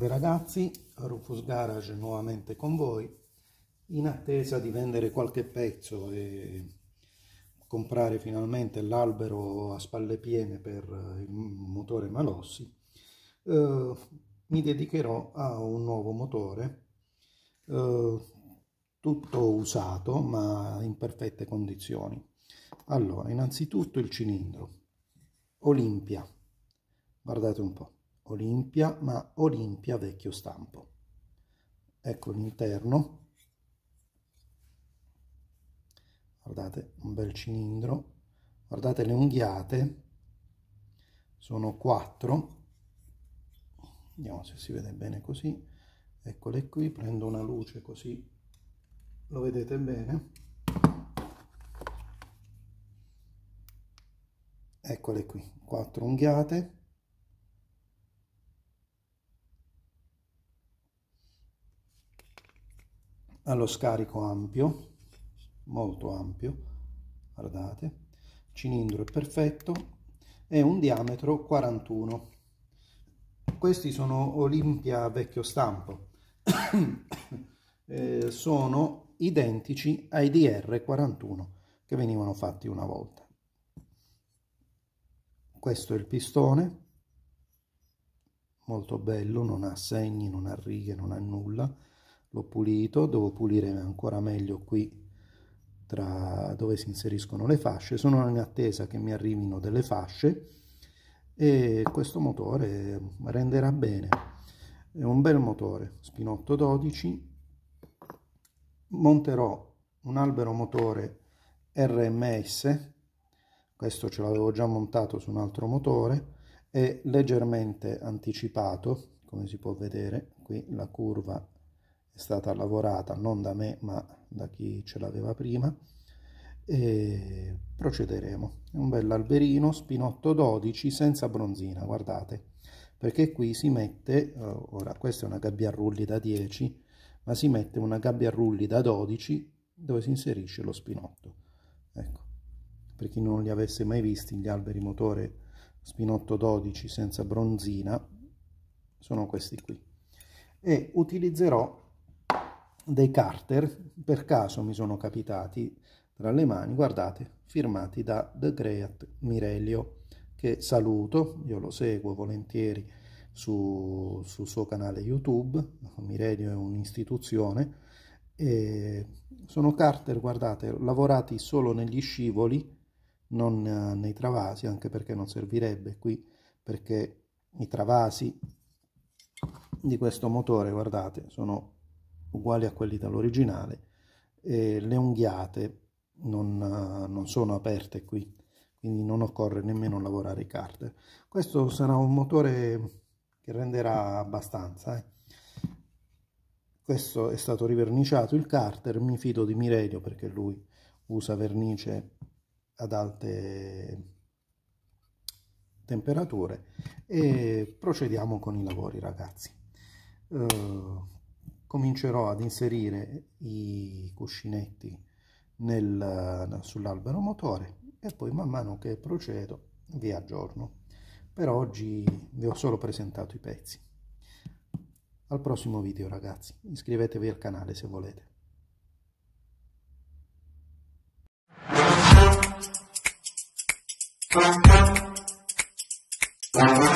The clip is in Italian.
Salve ragazzi, Rufus Garage nuovamente con voi, in attesa di vendere qualche pezzo e comprare finalmente l'albero a spalle piene per il motore Malossi, eh, mi dedicherò a un nuovo motore, eh, tutto usato ma in perfette condizioni. Allora, innanzitutto il cilindro, Olimpia, guardate un po' Olimpia, ma Olimpia vecchio stampo. Ecco l'interno. Guardate, un bel cilindro. Guardate le unghiate. Sono quattro. Vediamo se si vede bene così. Eccole qui, prendo una luce così lo vedete bene. Eccole qui, quattro unghiate allo scarico ampio, molto ampio, guardate, cilindro è perfetto, e un diametro 41. Questi sono Olimpia vecchio stampo, eh, sono identici ai DR41 che venivano fatti una volta. Questo è il pistone, molto bello, non ha segni, non ha righe, non ha nulla, l'ho pulito, devo pulire ancora meglio qui tra dove si inseriscono le fasce, sono in attesa che mi arrivino delle fasce e questo motore renderà bene, è un bel motore, spinotto 12, monterò un albero motore RMS, questo ce l'avevo già montato su un altro motore, è leggermente anticipato, come si può vedere, qui la curva stata lavorata non da me ma da chi ce l'aveva prima e procederemo è un bel alberino spinotto 12 senza bronzina guardate perché qui si mette eh, ora questa è una gabbia a rulli da 10 ma si mette una gabbia a rulli da 12 dove si inserisce lo spinotto ecco per chi non li avesse mai visti gli alberi motore spinotto 12 senza bronzina sono questi qui e utilizzerò dei Carter, per caso mi sono capitati tra le mani, guardate, firmati da The Great Mirelio, che saluto, io lo seguo volentieri su, sul suo canale YouTube, Mirelio è un'istituzione, e sono Carter, guardate, lavorati solo negli scivoli, non eh, nei travasi, anche perché non servirebbe qui, perché i travasi di questo motore, guardate, sono uguali a quelli dall'originale. E le unghiate non, non sono aperte qui, quindi non occorre nemmeno lavorare i carter. Questo sarà un motore che renderà abbastanza. Eh. Questo è stato riverniciato il carter, mi fido di Mirelio perché lui usa vernice ad alte temperature e procediamo con i lavori ragazzi. Uh, comincerò ad inserire i cuscinetti nel, sull'albero motore e poi man mano che procedo vi aggiorno. Per oggi vi ho solo presentato i pezzi. Al prossimo video ragazzi, iscrivetevi al canale se volete. Thank you.